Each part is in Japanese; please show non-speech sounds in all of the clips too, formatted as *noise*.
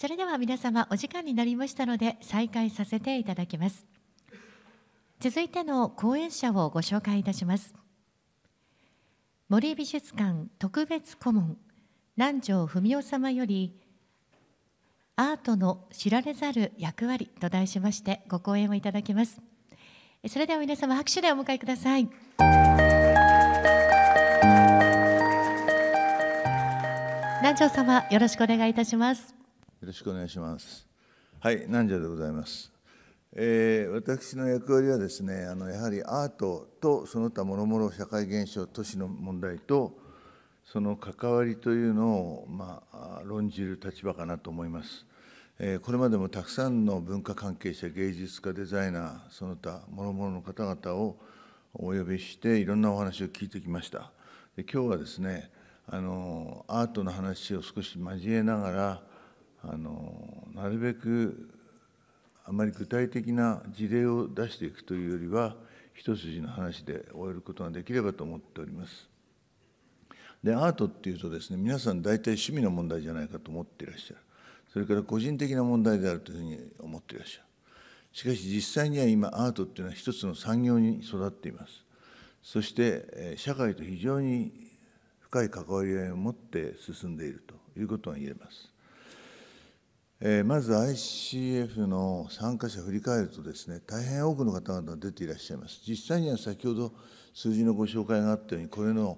それでは皆様お時間になりましたので再開させていただきます続いての講演者をご紹介いたします森美術館特別顧問南條文夫様よりアートの知られざる役割と題しましてご講演をいただきますそれでは皆様拍手でお迎えください南條様よろしくお願いいたしますろしくお願いします。はい、南條でございます。えー、私の役割はですねあのやはりアートとその他もろもろ社会現象都市の問題とその関わりというのを、まあ、論じる立場かなと思います、えこれまでもたくさんの文化関係者芸術家デザイナーその他もろもろの方々をお呼びしていろんなお話を聞いてきましたで今日はですねあのアートの話を少し交えながらあのなるべくあまり具体的な事例を出していくというよりは一筋の話で終えることができればと思っております。でアートっていうとですね皆さん大体趣味の問題じゃないかと思っていらっしゃるそれから個人的な問題であるというふうに思っていらっしゃるしかし実際には今アートっていうのは一つの産業に育っていますそして社会と非常に深い関わり合いを持って進んでいるということが言えます。えー、まず ICF の参加者を振り返るとですね、大変多くの方々が出ていらっしゃいます。実際には先ほど数字のご紹介があったように、これの、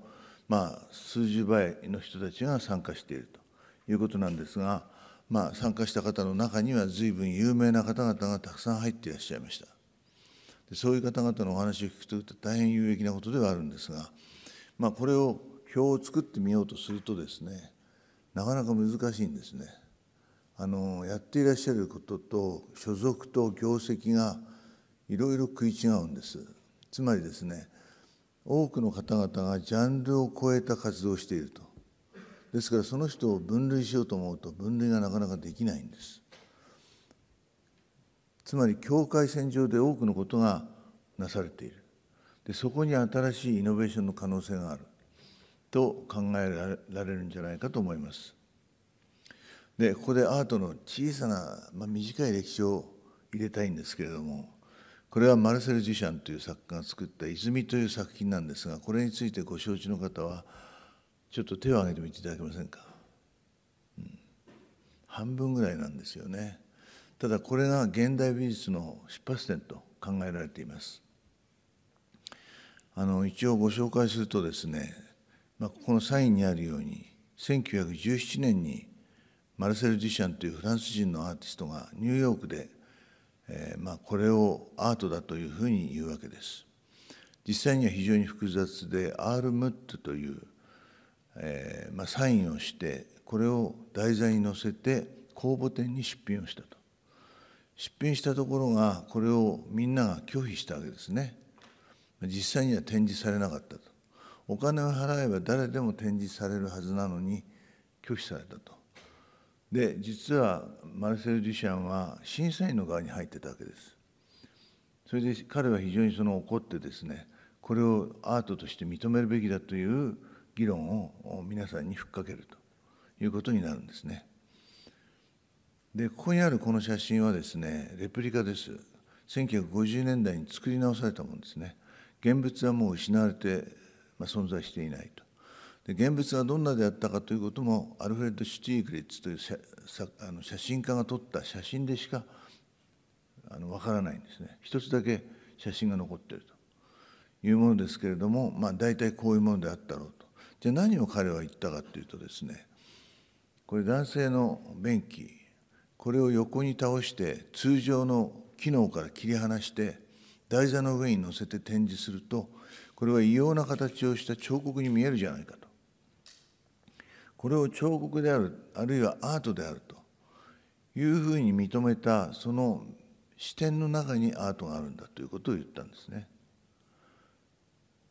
まあ、数十倍の人たちが参加しているということなんですが、まあ、参加した方の中には随分有名な方々がたくさん入っていらっしゃいました。でそういう方々のお話を聞くと大変有益なことではあるんですが、まあ、これを表を作ってみようとするとですね、なかなか難しいんですね。あのやっていらっしゃることと所属と業績がいろいろ食い違うんですつまりですね多くの方々がジャンルを超えた活動をしているとですからその人を分類しようと思うと分類がなかなかできないんですつまり境界線上で多くのことがなされているでそこに新しいイノベーションの可能性があると考えられるんじゃないかと思います。でここでアートの小さな、まあ、短い歴史を入れたいんですけれどもこれはマルセル・ジュシャンという作家が作った「泉」という作品なんですがこれについてご承知の方はちょっと手を挙げてみていただけませんか、うん、半分ぐらいなんですよねただこれが現代美術の出発点と考えられていますあの一応ご紹介するとですね、まあ、ここのサインにあるように1917年にマルセル・ディシャンというフランス人のアーティストがニューヨークで、えー、まあ、これをアートだというふうに言うわけです。実際には非常に複雑でアール・ムットという、えー、まあ、サインをしてこれを題材に載せて公募展に出品をしたと出品したところがこれをみんなが拒否したわけですね実際には展示されなかったとお金を払えば誰でも展示されるはずなのに拒否されたとで実はマルセル・デュシャンは審査員の側に入ってたわけですそれで彼は非常にその怒ってですねこれをアートとして認めるべきだという議論を皆さんにふっかけるということになるんですねでここにあるこの写真はですねレプリカです1950年代に作り直されたものですね現物はもう失われて、まあ、存在していないとで現物がどんなであったかということもアルフレッド・シュティーグリッツという写あの写真家が撮った写真でしかあの分からないんですね一つだけ写真が残っているというものですけれども、まあ、大体こういうものであったろうとじゃあ何を彼は言ったかというとですねこれ男性の便器これを横に倒して通常の機能から切り離して台座の上に乗せて展示するとこれは異様な形をした彫刻に見えるじゃないかこれを彫刻であるあるいはアートであるというふうに認めたその視点の中にアートがあるんだということを言ったんですね。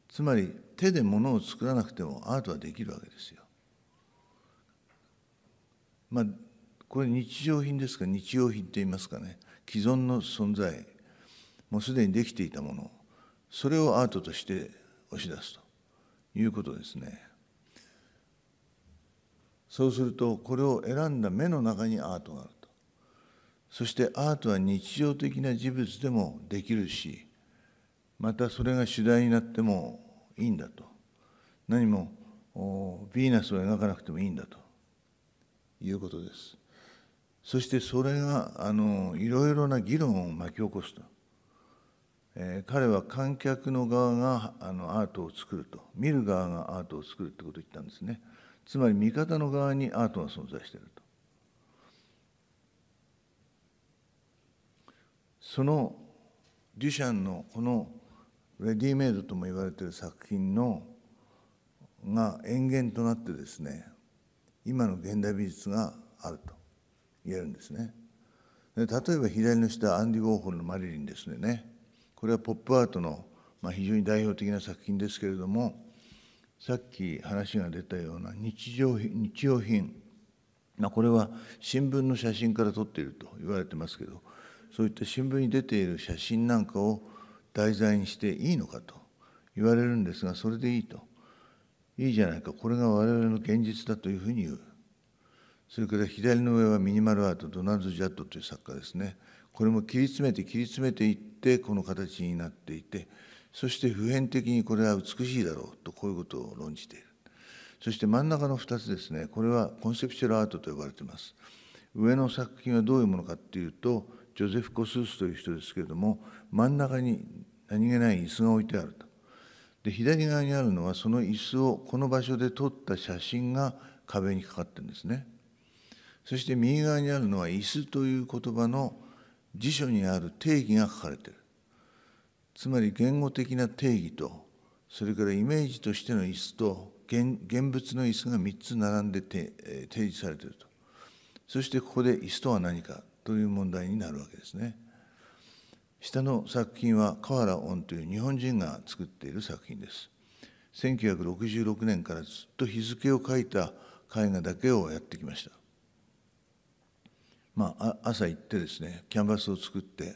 つまり手で物を作らなくてもアートはできるわけですよ。まあこれ日常品ですか日用品といいますかね既存の存在もうすでにできていたものそれをアートとして押し出すということですね。そうするとこれを選んだ目の中にアートがあるとそしてアートは日常的な事物でもできるしまたそれが主題になってもいいんだと何もヴィーナスを描かなくてもいいんだということですそしてそれがあのいろいろな議論を巻き起こすと、えー、彼は観客の側があのアートを作ると見る側がアートを作るってことを言ったんですねつまり味方の側にアートが存在しているとそのデュシャンのこのレディメイドとも言われている作品のが塩源となってですね今の現代美術があると言えるんですねで例えば左の下アンディ・ウォーホルの「マリリン」ですねこれはポップアートの、まあ、非常に代表的な作品ですけれどもさっき話が出たような日常日用品、まあ、これは新聞の写真から撮っていると言われてますけどそういった新聞に出ている写真なんかを題材にしていいのかと言われるんですがそれでいいといいじゃないかこれが我々の現実だというふうに言うそれから左の上はミニマルアートドナルド・ジャットという作家ですねこれも切り詰めて切り詰めていってこの形になっていて。そして普遍的にこれは美しいだろうとこういうことを論じているそして真ん中の2つですねこれはコンセプチュアルアートと呼ばれています上の作品はどういうものかっていうとジョゼフ・コスースという人ですけれども真ん中に何気ない椅子が置いてあるとで左側にあるのはその椅子をこの場所で撮った写真が壁にかかってるんですねそして右側にあるのは椅子という言葉の辞書にある定義が書かれているつまり言語的な定義とそれからイメージとしての椅子と現物の椅子が3つ並んでて、え提示されているとそしてここで椅子とは何かという問題になるわけですね下の作品は河原恩という日本人が作っている作品です1966年からずっと日付を書いた絵画だけをやってきましたまあ朝行ってですねキャンバスを作って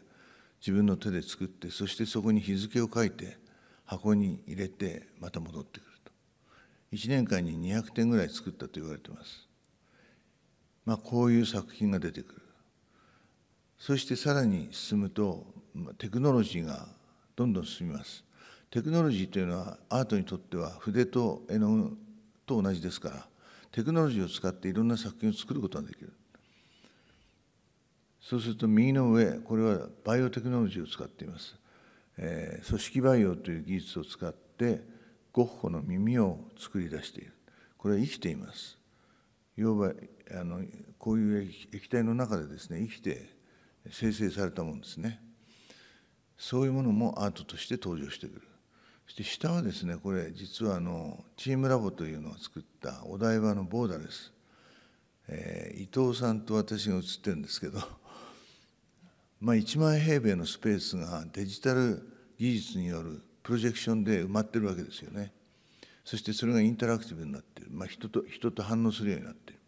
自分の手で作ってそしてそこに日付を書いて箱に入れてまた戻ってくると1年間に200点ぐらい作ったと言われてますまあこういう作品が出てくるそしてさらに進むとテクノロジーがどんどん進みますテクノロジーというのはアートにとっては筆と絵の具と同じですからテクノロジーを使っていろんな作品を作ることができるそうすると右の上これはバイオテクノロジーを使っています、えー、組織培養という技術を使ってゴッホの耳を作り出しているこれは生きています要はあのこういう液体の中でですね生きて生成されたものですねそういうものもアートとして登場してくるそして下はですねこれ実はあのチームラボというのを作ったお台場のボーダレス、えー、伊藤さんと私が写ってるんですけどまあ、1万平米のスペースがデジタル技術によるプロジェクションで埋まってるわけですよねそしてそれがインタラクティブになってる、まあ、人と人と反応するようになってる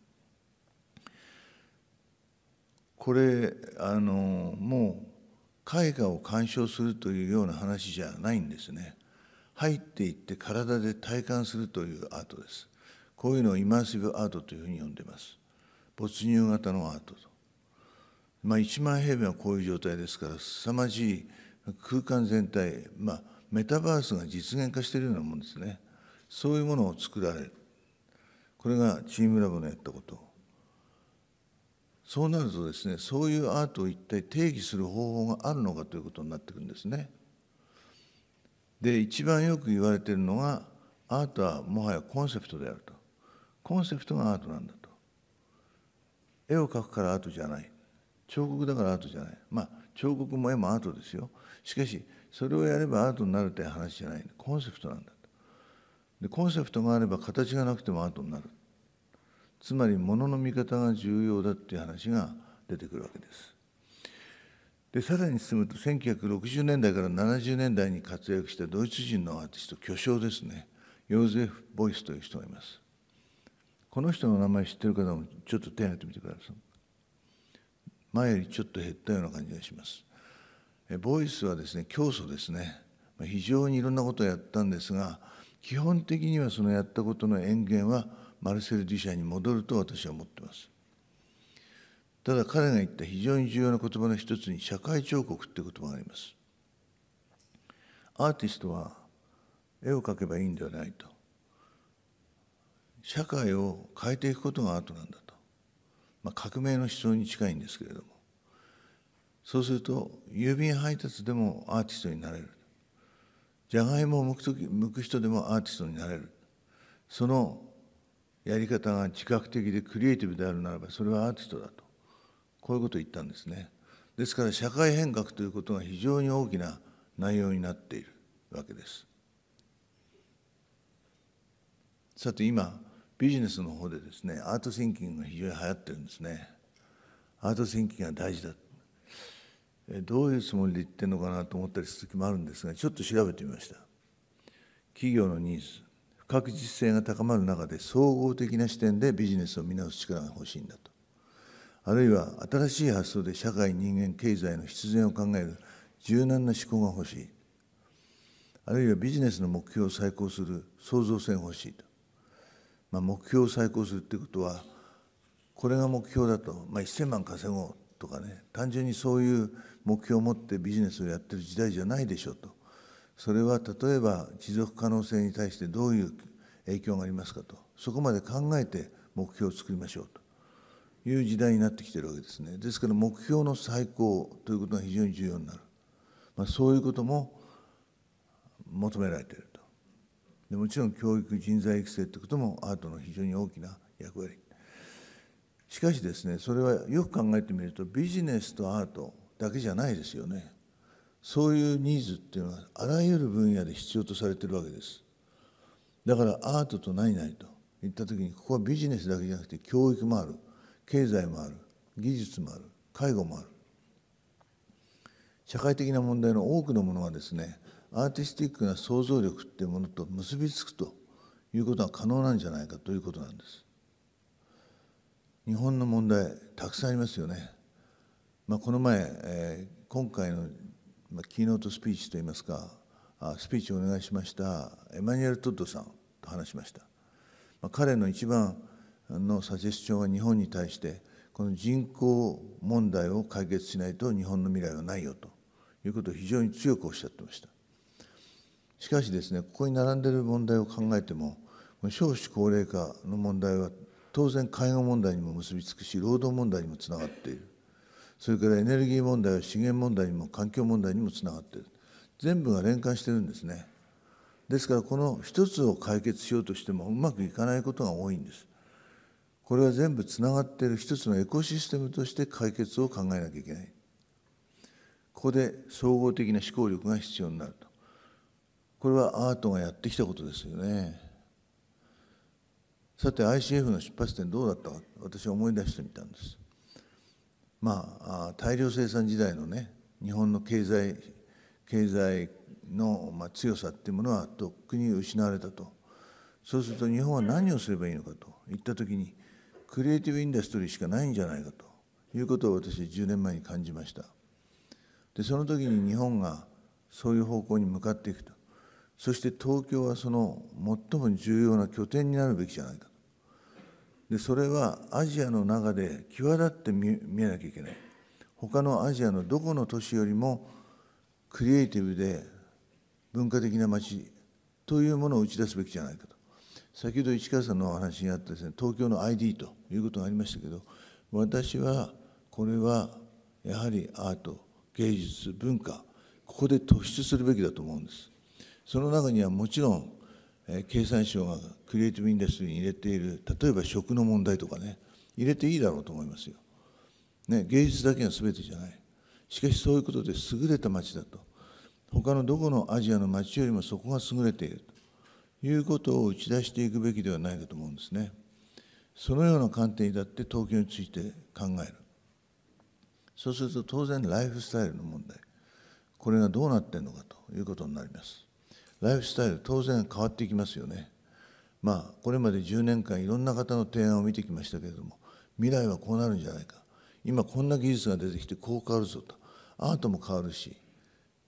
これあのもう絵画を鑑賞するというような話じゃないんですね入っていって体で体感するというアートですこういうのをイマーシブアートというふうに呼んでます没入型のアートとまあ、1万平米はこういう状態ですから凄まじい空間全体、まあ、メタバースが実現化しているようなもんですねそういうものを作られるこれがチームラボのやったことそうなるとですねそういうアートを一体定義する方法があるのかということになってくるんですねで一番よく言われているのがアートはもはやコンセプトであるとコンセプトがアートなんだと絵を描くからアートじゃない彫刻だからアートじゃないまあ彫刻も絵もアートですよしかしそれをやればアートになるって話じゃないコンセプトなんだとでコンセプトがあれば形がなくてもアートになるつまり物の見方が重要だっていう話が出てくるわけですでさらに進むと1960年代から70年代に活躍したドイツ人のアーティスト巨匠ですねヨーゼフ・ボイスという人がいますこの人の名前知ってる方もちょっと手を挙げてみてください前よりちょっと減ったような感じがします。ボイスはですね教祖ですね非常にいろんなことをやったんですが基本的にはそのやったことの遠源はマルセル・デュシャに戻ると私は思ってますただ彼が言った非常に重要な言葉の一つに社会彫刻って言葉がありますアーティストは絵を描けばいいんではないと社会を変えていくことがアートなんだまあ、革命の思想に近いんですけれどもそうすると郵便配達でもアーティストになれるじゃがいもを剥く人でもアーティストになれるそのやり方が自覚的でクリエイティブであるならばそれはアーティストだとこういうことを言ったんですねですから社会変革ということが非常に大きな内容になっているわけですさて今ビジネスの方でですねアートシンキングが非常に流行ってるんですねアートシンキングが大事だどういうつもりで言ってるのかなと思ったりする時もあるんですがちょっと調べてみました企業のニーズ不確実性が高まる中で総合的な視点でビジネスを見直す力が欲しいんだとあるいは新しい発想で社会人間経済の必然を考える柔軟な思考が欲しいあるいはビジネスの目標を再考する創造性が欲しいとまあ、目標を再考するっていうことはこれが目標だと、まあ、1,000万稼ごうとかね単純にそういう目標を持ってビジネスをやってる時代じゃないでしょうとそれは例えば持続可能性に対してどういう影響がありますかとそこまで考えて目標を作りましょうという時代になってきてるわけですねですから目標の再考ということが非常に重要になる、まあ、そういうことも求められている。でもちろん教育人材育成ってこともアートの非常に大きな役割しかしですねそれはよく考えてみるとビジネスとアートだけじゃないですよねそういうニーズっていうのはあらゆる分野で必要とされてるわけですだからアートと何々といった時にここはビジネスだけじゃなくて教育もある経済もある技術もある介護もある社会的な問題の多くのものがですねアーティスティックな想像力っていうものと結びつくということが可能なんじゃないかということなんです。日本の問題たくさんありますよね。まあ、この前、えー、今回の、まあ、キーノートスピーチといいますかあスピーチをお願いしましたエマニュエル・トッドさんと話しました。まあ、彼の一番のサジェスチョンは日本に対してこの人口問題を解決しないと日本の未来はないよということを非常に強くおっしゃってましたしかしですねここに並んでいる問題を考えても少子高齢化の問題は当然介護問題にも結びつくし労働問題にもつながっているそれからエネルギー問題は資源問題にも環境問題にもつながっている全部が連関してるんですねですからこの一つを解決しようとしてもうまくいかないことが多いんですこれは全部つながっている一つのエコシステムとして解決を考えなきゃいけないここで総合的な思考力が必要になるとこれはアートがやってきたことですよねさて ICF の出発点どうだったか私は思い出してみたんですまあ大量生産時代のね日本の経済経済の、ま強さっていうものはとっくに失われたとそうすると日本は何をすればいいのかといった時にクリエイティブインダストリーしかないんじゃないかということを私10年前に感じました。でその時に日本がそういう方向に向かっていくとそして東京はその最も重要な拠点になるべきじゃないかとでそれはアジアの中で際立って見えなきゃいけない他のアジアのどこの都市よりもクリエイティブで文化的な街というものを打ち出すべきじゃないかと先ほど市川さんのお話にあったですね東京の ID ということがありましたけど私はこれはやはりアート芸術文化ここで突出するべきだと思うんですその中にはもちろん、え経産省がクリエイティブインダストリーに入れている例えば食の問題とかね入れていいだろうと思いますよ、ね、芸術だけが全てじゃないしかしそういうことで優れた街だと他のどこのアジアの街よりもそこが優れているということを打ち出していくべきではないかと思うんですねそのような観点に立って東京について考えるそうすると当然ライフスタイルの問題これがどうなってんのかということになりますライフスタイル当然変わっていきますよねまあこれまで10年間いろんな方の提案を見てきましたけれども未来はこうなるんじゃないか今こんな技術が出てきてこう変わるぞとアートも変わるし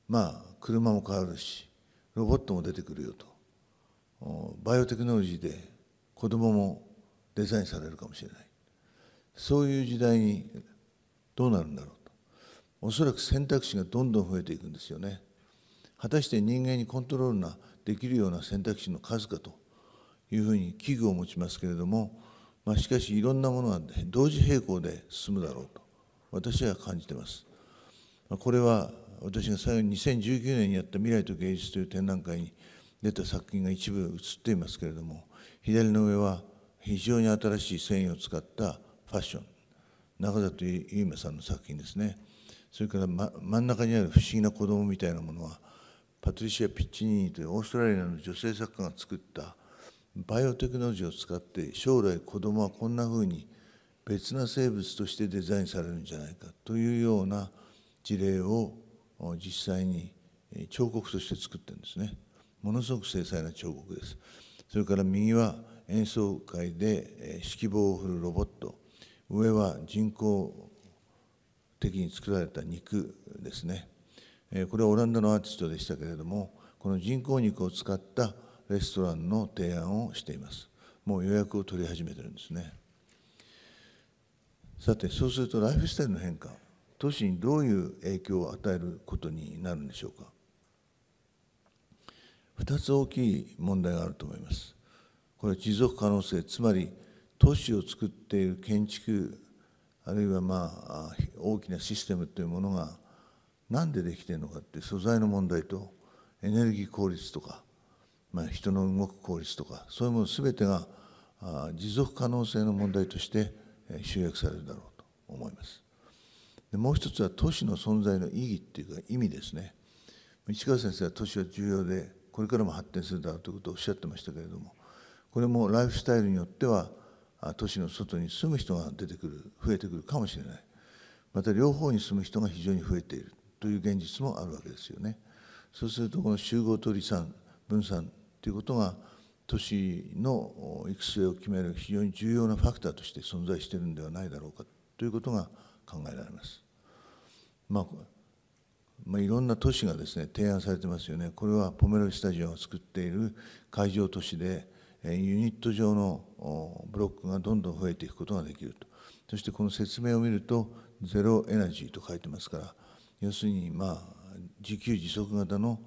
まあ車も変わるしロボットも出てくるよとバイオテクノロジーで子どももデザインされるかもしれないそういう時代にどうなるんだろうとおそらく選択肢がどんどん増えていくんですよね果たして人間にコントロールができるような選択肢の数かというふうに危惧を持ちますけれども、まあ、しかしいろんなものが同時並行で進むだろうと私は感じてます。これは私が最後に2019年にやった「未来と芸術」という展覧会に出た作品が一部写っていますけれども左の上は非常に新しい繊維を使ったファッション中里ゆめさんの作品ですねそれから、ま、真ん中にある「不思議な子供みたいなものはパトリシア・ピッチニーニというオーストラリアの女性作家が作ったバイオテクノロジーを使って将来子供はこんなふうに別な生物としてデザインされるんじゃないかというような事例を実際に彫刻として作ってるんですねものすごく精細な彫刻ですそれから右は演奏会で指揮棒を振るロボット上は人工的に作られた肉ですね、えこれはオランダのアーティストでしたけれどもこの人工肉を使ったレストランの提案をしていますもう予約を取り始めてるんですねさてそうするとライフスタイルの変化都市にどういう影響を与えることになるんでしょうか2つ大きい問題があると思いますこれ持続可能性つまり都市を作っている建築あるいはまあ大きなシステムというものが何でできているのかって素材の問題とエネルギー効率とか、まあ、人の動く効率とかそういうもの全てが持続可能性の問題として集約されるだろうと思います。でもう一つは都市の存在の意義っていうか意味ですね。市川先生は都市は重要でこれからも発展するだろうということをおっしゃってましたけれどもこれもライフスタイルによっては都市の外に住む人が出てくる増えてくるかもしれないまた両方に住む人が非常に増えているという現実もあるわけですよね。そうするとこの集合とり散分散ということが都市の育成を決める非常に重要なファクターとして存在しているんではないだろうかということが考えられます。まあまあ、いろんな都市がですね提案されてますよねこれはポメロスタジオが作っている海上都市でユニット上のブロックがどんどん増えていくことができるとそしてこの説明を見るとゼロエナジーと書いてますから要するにまあ自給自足型の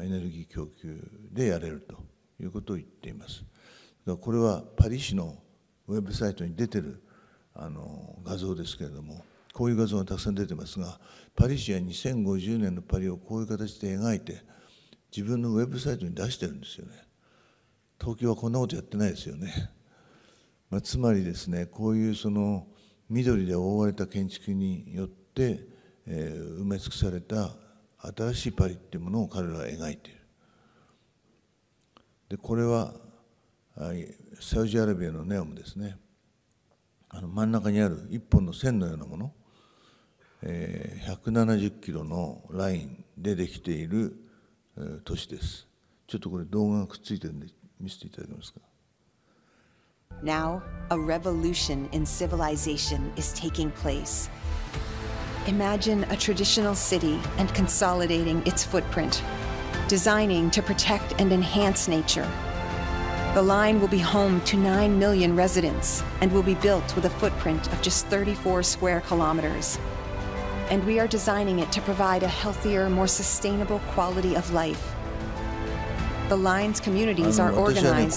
エネルギー供給でやれるということを言っていますこれはパリ市のウェブサイトに出てるあの画像ですけれどもこういう画像がたくさん出てますがパリ市は2050年のパリをこういう形で描いて自分のウェブサイトに出してるんですよね東京はこんなことやってないですよね。まあ、つまりですねこういうその緑で覆われた建築によって、えー、埋め尽くされた新しいパリっていうものを彼らは描いている。でこれはサウジアラビアのネオムですねあの真ん中にある一本の線のようなもの、えー、170キロのラインでできている、え都市ですちょっとこれ動画がくっついてるんで Now, a revolution in civilization is taking place. Imagine a traditional city and consolidating its footprint, designing to protect and enhance nature. The line will be home to 9 million residents and will be built with a footprint of just 34 square kilometers. And we are designing it to provide a healthier, more sustainable quality of life The l *laughs* i がい s communities are organized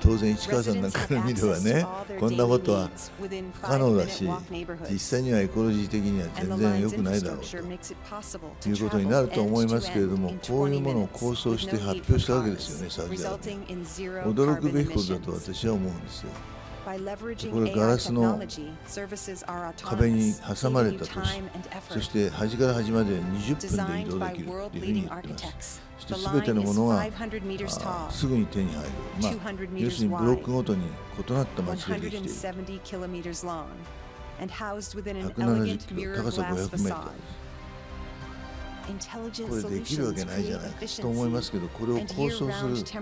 当然市川さんなんかから見ればねこんなことは不可能だし実際にはエコロジー的には全然良くないだろうということになると思いますけれどもこういうものを構想して発表したわけですよねサウジアラビア驚くべきことだと私は思うんですよ。これガラスの壁に挟まれた都市そして端から端まで20分で移動できるというふうに言っていますそして全てのものがすぐに手に入る、まあ、要するにブロックごとに異なった街ができている170キロ高さ500メートルこれできるわけないじゃないかと思いますけどこれを構想すると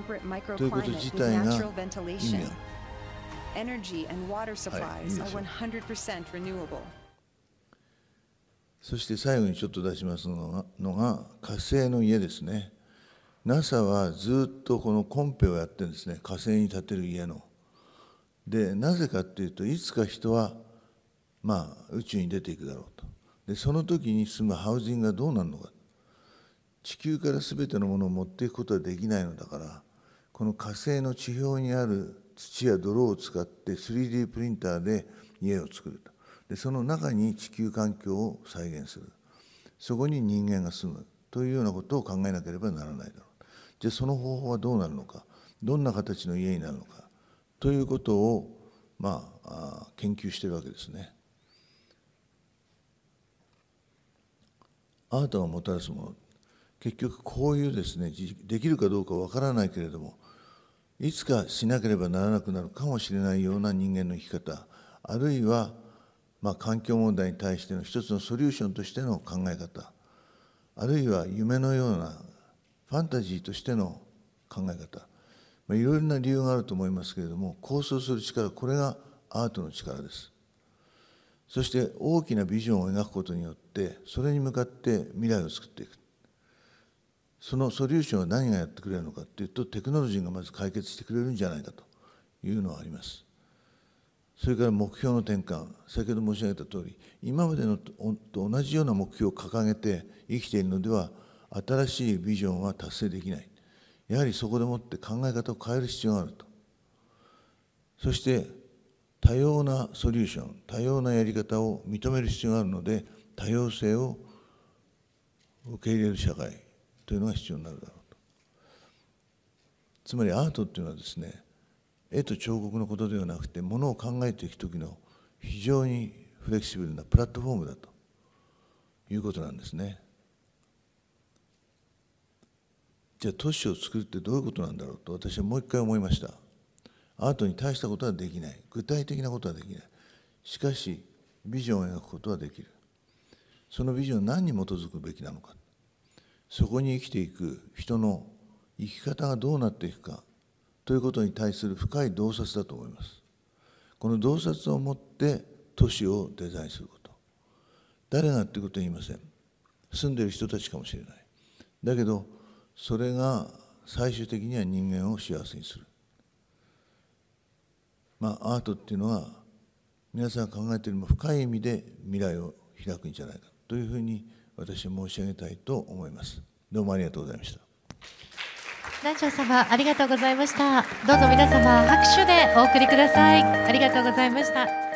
いうこと自体が意味ある energy and water supplies are 100% renewable. そして最後にちょっと出しますのがのが火星の家ですね。NASA はずっとこのコンペをやってるんですね火星に建てる家の。でなぜかっていうといつか人はまあ宇宙に出ていくだろうと。でその時に住むハウジングがどうなるのか地球から全てのものを持っていくことはできないのだからこの火星の地表にある土や泥を使って 3D プリンターで家を作るとでその中に地球環境を再現するそこに人間が住むというようなことを考えなければならないだろうじゃあその方法はどうなるのかどんな形の家になるのかということをまあ研究してるわけですね。アートがもたらすもの結局こういうですねできるかどうかわからないけれどもいつかしなければならなくなるかもしれないような人間の生き方あるいはまあ環境問題に対しての一つのソリューションとしての考え方あるいは夢のようなファンタジーとしての考え方、まあ、いろいろな理由があると思いますけれども構想する力これがアートの力ですそして大きなビジョンを描くことによってそれに向かって未来を作っていくそのソリューションは何がやってくれるのかっていうとテクノロジーがまず解決してくれるんじゃないかというのはあります。それから目標の転換先ほど申し上げた通り今までのと同じような目標を掲げて生きているのでは新しいビジョンは達成できないやはりそこでもって考え方を変える必要があるとそして多様なソリューション多様なやり方を認める必要があるので多様性を受け入れる社会というのが必要になるだろうとつまりアートっていうのはですね絵と彫刻のことではなくてものを考えていく時の非常にフレキシブルなプラットフォームだということなんですねじゃあ都市を作るってどういうことなんだろうと私はもう一回思いましたアートに大したことはできない具体的なことはできないしかしビジョンを描くことはできるそのビジョン何に基づくべきなのかそこに生きていく人の生き方がどうなっていくかということに対する深い洞察だと思いますこの洞察をもって都市をデザインすること誰がってことは言いません住んでる人たちかもしれないだけどそれが最終的には人間を幸せにするまあアートっていうのは皆さんが考えているよりも深い意味で未来を開くんじゃないかというふうに私申し上げたいと思いますどうもありがとうございました南條様ありがとうございましたどうぞ皆様拍手でお送りくださいありがとうございました